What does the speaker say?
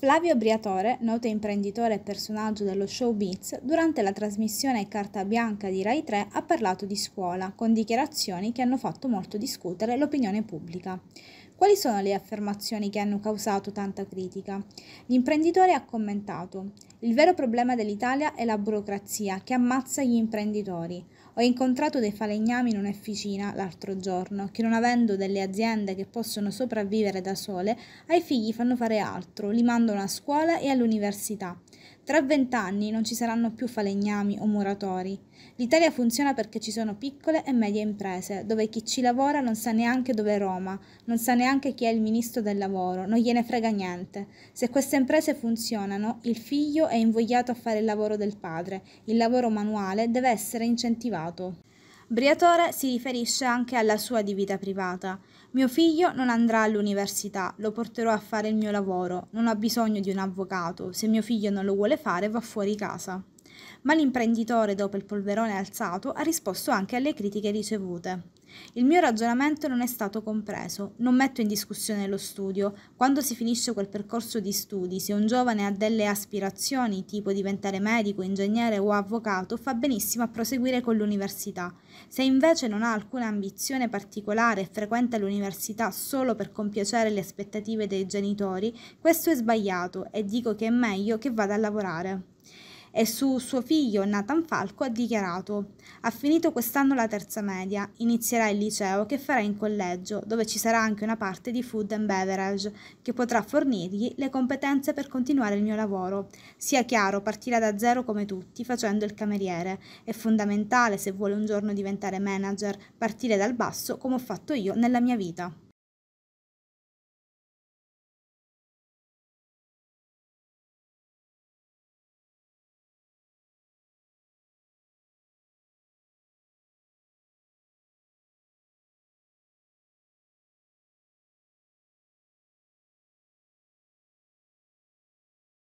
Flavio Briatore, noto imprenditore e personaggio dello show showbiz, durante la trasmissione Carta Bianca di Rai 3 ha parlato di scuola, con dichiarazioni che hanno fatto molto discutere l'opinione pubblica. Quali sono le affermazioni che hanno causato tanta critica? L'imprenditore ha commentato: Il vero problema dell'Italia è la burocrazia che ammazza gli imprenditori. Ho incontrato dei falegnami in un'efficina l'altro giorno, che non avendo delle aziende che possono sopravvivere da sole, ai figli fanno fare altro, li mandano a scuola e all'università. Tra vent'anni non ci saranno più falegnami o muratori. L'Italia funziona perché ci sono piccole e medie imprese, dove chi ci lavora non sa neanche dove è Roma, non sa neanche chi è il ministro del lavoro, non gliene frega niente. Se queste imprese funzionano, il figlio è invogliato a fare il lavoro del padre, il lavoro manuale deve essere incentivato. Briatore si riferisce anche alla sua di vita privata. Mio figlio non andrà all'università, lo porterò a fare il mio lavoro, non ha bisogno di un avvocato, se mio figlio non lo vuole fare va fuori casa ma l'imprenditore, dopo il polverone alzato, ha risposto anche alle critiche ricevute. Il mio ragionamento non è stato compreso, non metto in discussione lo studio. Quando si finisce quel percorso di studi, se un giovane ha delle aspirazioni, tipo diventare medico, ingegnere o avvocato, fa benissimo a proseguire con l'università. Se invece non ha alcuna ambizione particolare e frequenta l'università solo per compiacere le aspettative dei genitori, questo è sbagliato e dico che è meglio che vada a lavorare e su suo figlio Nathan Falco ha dichiarato Ha finito quest'anno la terza media, inizierà il liceo che farà in collegio, dove ci sarà anche una parte di food and beverage, che potrà fornirgli le competenze per continuare il mio lavoro. Sia chiaro, partirà da zero come tutti, facendo il cameriere. È fondamentale se vuole un giorno diventare manager, partire dal basso come ho fatto io nella mia vita.